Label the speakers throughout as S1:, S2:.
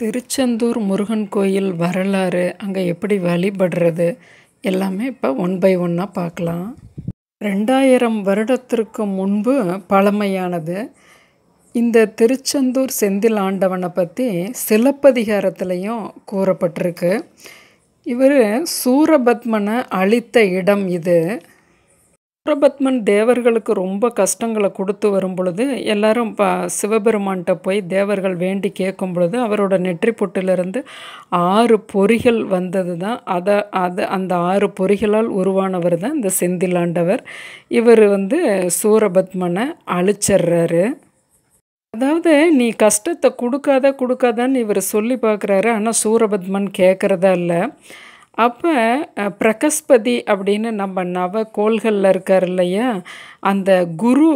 S1: திருச்செந்தூர் முருகன் கோயில் வரலாறு அங்கே எப்படி வழிபடுறது எல்லாமே இப்போ ஒன் பை ஒன்னாக பார்க்கலாம் ரெண்டாயிரம் வருடத்திற்கு முன்பு பழமையானது இந்த திருச்செந்தூர் செந்தில் ஆண்டவனை பற்றி சிலப்பதிகாரத்துலேயும் கூறப்பட்டிருக்கு இவர் சூரபத்மனை அழித்த இடம் இது சுப்ரபத்மன் தேவர்களுக்கு ரொம்ப கஷ்டங்களை கொடுத்து வரும் பொழுது எல்லாரும் ப சிவபெருமான்கிட்ட போய் தேவர்கள் வேண்டி கேட்கும் பொழுது அவரோட நெற்றி பொட்டிலிருந்து ஆறு பொறிகள் வந்தது தான் அதை அது அந்த ஆறு பொறிகளால் உருவானவர் தான் இந்த செந்திலாண்டவர் இவர் வந்து சூரபத்மனை அழிச்சிட்றாரு அதாவது நீ கஷ்டத்தை கொடுக்காத கொடுக்காதான்னு இவர் சொல்லி பார்க்குறாரு ஆனால் சூரபத்மன் கேட்குறதா இல்லை அப்போ பிரகஸ்பதி அப்படின்னு நம்ம நவ கோள்களில் இருக்கார் இல்லையா அந்த குரு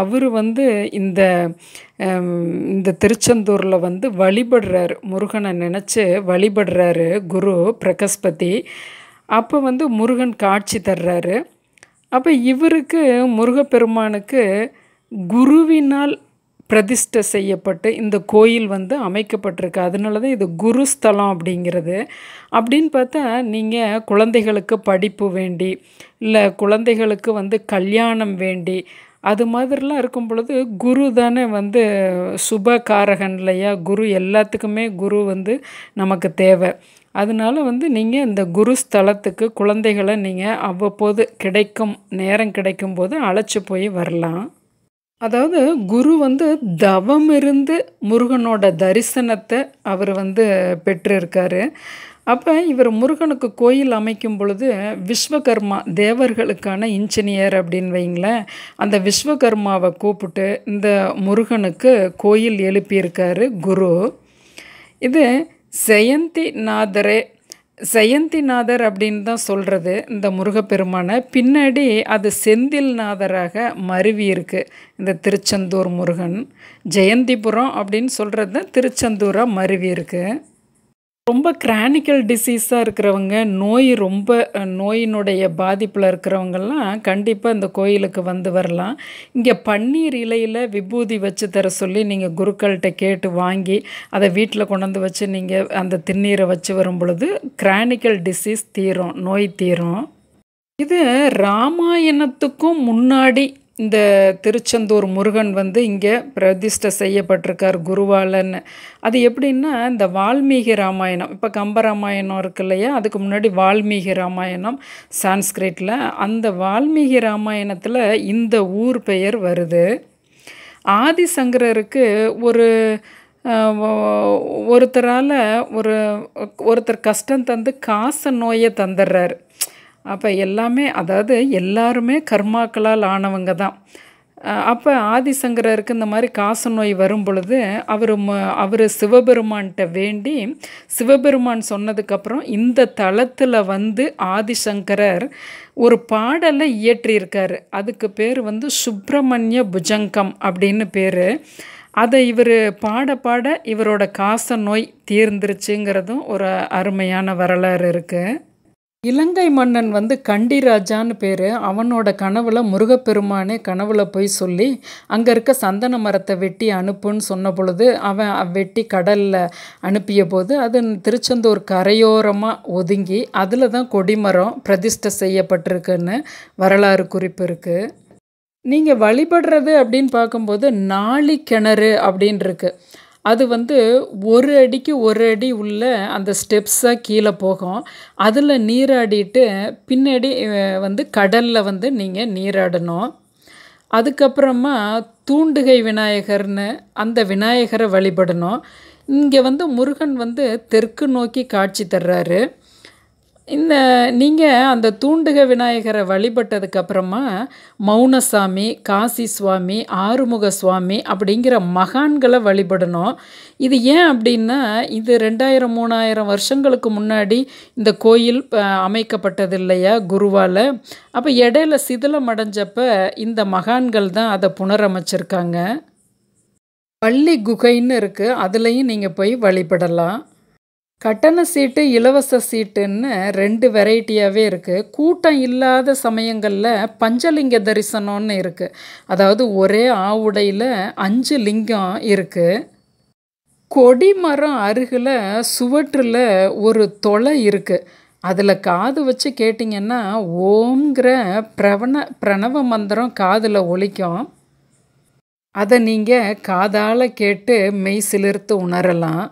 S1: அவர் வந்து இந்த இந்த திருச்செந்தூரில் வந்து வழிபடுறாரு முருகனை நினச்சி வழிபடுறாரு குரு பிரகஸ்பதி அப்போ வந்து முருகன் காட்சி தர்றாரு அப்போ இவருக்கு முருகப்பெருமானுக்கு குருவினால் பிரதிஷ்டை செய்யப்பட்டு இந்த கோயில் வந்து அமைக்கப்பட்டிருக்கு அதனால தான் இது குருஸ்தலம் அப்படிங்கிறது அப்படின்னு பார்த்தா நீங்கள் குழந்தைகளுக்கு படிப்பு வேண்டி இல்லை குழந்தைகளுக்கு வந்து கல்யாணம் வேண்டி அது மாதிரிலாம் இருக்கும் பொழுது குரு தானே வந்து சுப காரகன் இல்லையா குரு எல்லாத்துக்குமே குரு வந்து நமக்கு தேவை அதனால் வந்து நீங்கள் இந்த குரு ஸ்தலத்துக்கு குழந்தைகளை நீங்கள் அவ்வப்போது கிடைக்கும் நேரம் கிடைக்கும் போது அழைச்சி போய் வரலாம் அதாவது குரு வந்து தவம் இருந்து முருகனோட தரிசனத்தை அவர் வந்து பெற்றிருக்காரு அப்போ இவர் முருகனுக்கு கோயில் அமைக்கும் பொழுது விஸ்வகர்மா தேவர்களுக்கான இன்ஜினியர் அப்படின்னு வைங்களேன் அந்த விஸ்வகர்மாவை கூப்பிட்டு இந்த முருகனுக்கு கோயில் எழுப்பியிருக்காரு குரு இது ஜெயந்தி நாதரே ஜெயந்திநாதர் அப்படின்னு தான் சொல்கிறது இந்த முருகப்பெருமானை பின்னாடி அது செந்தில்நாதராக மருவி இருக்குது இந்த திருச்செந்தூர் முருகன் ஜெயந்திபுரம் அப்படின்னு சொல்கிறது தான் திருச்செந்தூராக மருவி இருக்குது ரொம்ப கிரானிக்கல் டிசீஸாக இருக்கிறவங்க நோய் ரொம்ப நோயினுடைய பாதிப்பில் இருக்கிறவங்கெல்லாம் கண்டிப்பாக இந்த கோயிலுக்கு வந்து வரலாம் இங்கே பன்னீர் இலையில் விபூதி வச்சு தர சொல்லி நீங்கள் குருக்கள்கிட்ட கேட்டு வாங்கி அதை வீட்டில் கொண்டாந்து வச்சு நீங்கள் அந்த திண்ணீரை வச்சு வரும் பொழுது கிரானிக்கல் டிசீஸ் தீரும் நோய் தீரும் இது ராமாயணத்துக்கும் முன்னாடி இந்த திருச்செந்தூர் முருகன் வந்து இங்கே பிரதிஷ்டை செய்யப்பட்டிருக்கார் குருவாலன்னு அது எப்படின்னா இந்த வால்மீகி ராமாயணம் இப்போ கம்பராமாயணம் இருக்கு இல்லையா அதுக்கு முன்னாடி வால்மீகி ராமாயணம் சான்ஸ்கிரிட்டில் அந்த வால்மீகி ராமாயணத்தில் இந்த ஊர் பெயர் வருது ஆதிசங்கரருக்கு ஒரு ஒருத்தரால் ஒரு ஒருத்தர் கஷ்டம் தந்து காச நோயை தந்துடுறாரு அப்போ எல்லாமே அதாவது எல்லாருமே கர்மாக்களால் ஆனவங்க தான் அப்போ ஆதிசங்கரருக்கு இந்த மாதிரி காச நோய் வரும் பொழுது அவர் அவர் சிவபெருமான்கிட்ட வேண்டி சிவபெருமான் சொன்னதுக்கப்புறம் இந்த தளத்தில் வந்து ஆதிசங்கரர் ஒரு பாடலை இயற்றியிருக்கார் அதுக்கு பேர் வந்து சுப்பிரமணிய புஜங்கம் அப்படின்னு பேர் அதை இவர் பாட பாட இவரோட காச நோய் தீர்ந்துருச்சுங்கிறதும் ஒரு அருமையான வரலாறு இருக்குது இலங்கை மன்னன் வந்து கண்டிராஜான்னு பேர் அவனோட கனவில் முருகப்பெருமானே கனவில் போய் சொல்லி அங்கே இருக்க சந்தன மரத்தை வெட்டி அனுப்புன்னு சொன்ன பொழுது அவன் வெட்டி கடலில் அனுப்பிய போது அது திருச்செந்தூர் கரையோரமாக ஒதுங்கி அதில் தான் கொடிமரம் பிரதிஷ்டை செய்யப்பட்டிருக்குன்னு வரலாறு குறிப்பு இருக்குது நீங்கள் வழிபடுறது அப்படின்னு பார்க்கும்போது நாளி கிணறு அப்படின்னு இருக்குது அது வந்து ஒரு அடிக்கு ஒரு அடி உள்ள அந்த ஸ்டெப்ஸாக கீழே போகும் அதில் நீராடிட்டு பின்னாடி வந்து கடலில் வந்து நீங்கள் நீராடணும் அதுக்கப்புறமா தூண்டுகை விநாயகர்னு அந்த விநாயகரை வழிபடணும் இங்கே வந்து முருகன் வந்து தெற்கு நோக்கி காட்சி தர்றாரு இந்த நீங்கள் அந்த தூண்டுக விநாயகரை வழிபட்டதுக்கப்புறமா மௌனசாமி காசி சுவாமி ஆறுமுக சுவாமி அப்படிங்கிற மகான்களை வழிபடணும் இது ஏன் அப்படின்னா இது ரெண்டாயிரம் மூணாயிரம் வருஷங்களுக்கு முன்னாடி இந்த கோயில் அமைக்கப்பட்டது இல்லையா குருவால் அப்போ இடையில சிதிலம் அடைஞ்சப்போ இந்த மகான்கள் தான் அதை புனரமைச்சிருக்காங்க பள்ளி குகைன்னு இருக்குது அதுலேயும் நீங்கள் போய் வழிபடலாம் கட்டண சீட்டு இலவச சீட்டுன்னு ரெண்டு வெரைட்டியாகவே இருக்குது கூட்டம் இல்லாத சமயங்களில் பஞ்சலிங்க தரிசனம்னு இருக்குது அதாவது ஒரே ஆவுடையில் அஞ்சு லிங்கம் இருக்குது கொடி மரம் அருகில் சுவற்றில் ஒரு தொலை இருக்குது அதில் காது வச்சு கேட்டிங்கன்னா ஓம்ங்கிற பிரவண பிரணவ மந்திரம் காதில் ஒழிக்கும் அதை நீங்கள் காதால் கேட்டு மெய் சிலிர்த்து உணரலாம்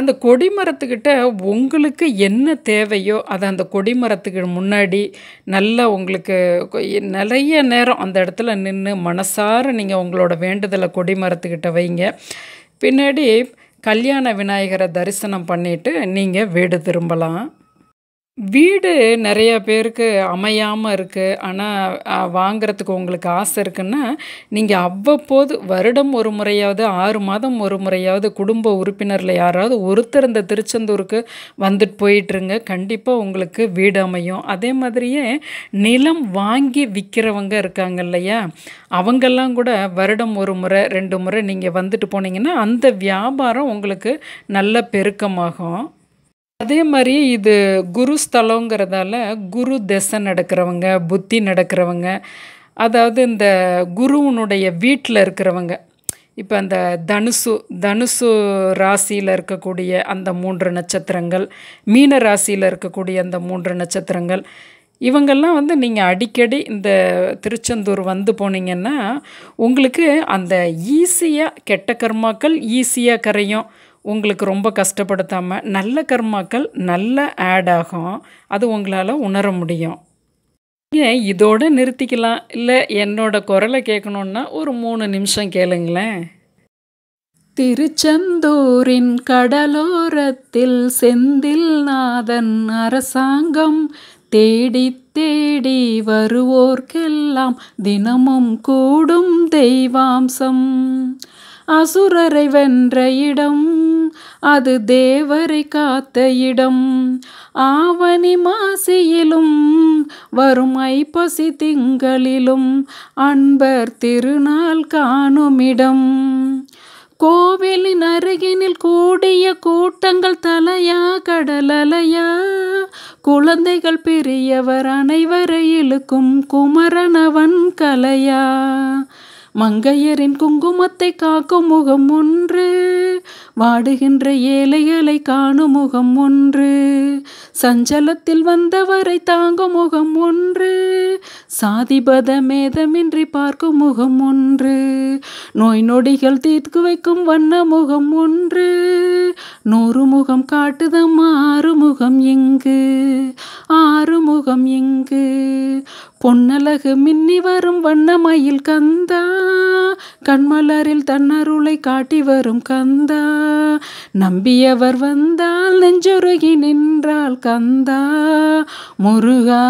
S1: அந்த கொடிமரத்துக்கிட்ட உங்களுக்கு என்ன தேவையோ அதை அந்த கொடிமரத்துக்கு முன்னாடி நல்லா உங்களுக்கு நிறைய நேரம் அந்த இடத்துல நின்று மனசார நீங்கள் உங்களோட வேண்டுதலை கொடிமரத்துக்கிட்ட வைங்க பின்னாடி கல்யாண விநாயகரை தரிசனம் பண்ணிவிட்டு நீங்கள் வீடு திரும்பலாம் வீடு நிறைய பேருக்கு அமையாமல் இருக்குது ஆனால் வாங்கிறதுக்கு உங்களுக்கு ஆசை இருக்குன்னா, நீங்கள் அவ்வப்போது வருடம் ஒரு முறையாவது, ஆறு மாதம் ஒரு முறையாவது குடும்ப உறுப்பினரில் யாராவது ஒருத்தர் இந்த திருச்செந்தூருக்கு வந்துட்டு போயிட்டுருங்க. கண்டிப்பாக உங்களுக்கு வீடு அமையும். அதே மாதிரியே நிலம் வாங்கி விற்கிறவங்க இருக்காங்க இல்லையா? அவங்கெல்லாம் கூட வருடம் ஒரு முறை, ரெண்டு முறை நீங்கள் வந்துட்டு போனீங்கன்னா, அந்த வியாபாரம் உங்களுக்கு நல்ல பெருக்கமாகும். அதே மாதிரி இது குரு ஸ்தலங்கிறதால குரு திசை நடக்கிறவங்க புத்தி நடக்கிறவங்க அதாவது இந்த குருவனுடைய வீட்டில் இருக்கிறவங்க இப்போ அந்த தனுசு தனுசு ராசியில் இருக்கக்கூடிய அந்த மூன்று நட்சத்திரங்கள் மீன ராசியில் இருக்கக்கூடிய அந்த மூன்று நட்சத்திரங்கள் இவங்கெல்லாம் வந்து நீங்கள் அடிக்கடி இந்த திருச்செந்தூர் வந்து போனீங்கன்னா உங்களுக்கு அந்த ஈஸியாக கெட்ட கர்மாக்கள் ஈஸியாக கரையும் உங்களுக்கு ரொம்ப கஷ்டப்படுத்தாமல் நல்ல கர்மாக்கள் நல்ல ஆட் ஆகும் அது உங்களால் உணர முடியும் ஏன் இதோடு நிறுத்திக்கலாம் இல்லை என்னோட குரலை கேட்கணுன்னா ஒரு மூணு நிமிஷம் கேளுங்களேன் திருச்செந்தூரின் கடலோரத்தில் செந்தில் நாதன் அரசாங்கம் தேடி தேடி வருவோர்க்கெல்லாம் தினமும் கூடும் தெய்வாம்சம் அசுரரை வென்ற இடம் அது தேவரை காத்த இடம் ஆவணி மாசியிலும் வரும் ஐப்பசி திங்களிலும் அன்பர் திருநாள் காணுமிடம் கோவிலின் அருகினில் கூடிய கூட்டங்கள் தலையா கடலலையா குழந்தைகள் பெரியவர் அனைவரை இழுக்கும் குமரனவன் கலையா மங்கையரின் குங்குமத்தை காக்கும் முகம் ஒன்று வாடுகின்ற ஏழைகளை காணும் முகம் ஒன்று சஞ்சலத்தில் வந்தவரை தாங்கும் முகம் ஒன்று சாதிபத மேதமின்றி பார்க்கும் முகம் ஒன்று நோய் நொடிகள் தீர்த்து வைக்கும் வண்ண முகம் ஒன்று நூறு முகம் காட்டுதம் ஆறு முகம் இங்கு ஆறு முகம் இங்கு பொன்னலகு மின்னி வரும் வண்ணமயில் கந்தா கண்மலரில் தன்னருளை காட்டி வரும் கந்தா நம்பியவர் வந்தால் நெஞ்சுருகி நின்றால் கந்தா முருகா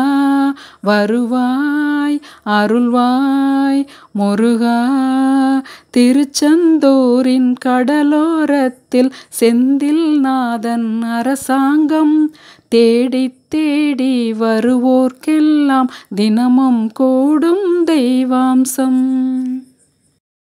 S1: வருவாய் அருள்வாய் முருகா திருச்செந்தூரின் கடலோரத்தில் செந்தில் நாதன் அரசாங்கம் தேடி தேடி வருவோர்க்கெல்லாம் தினமும் கூடும் தெய்வாம்சம்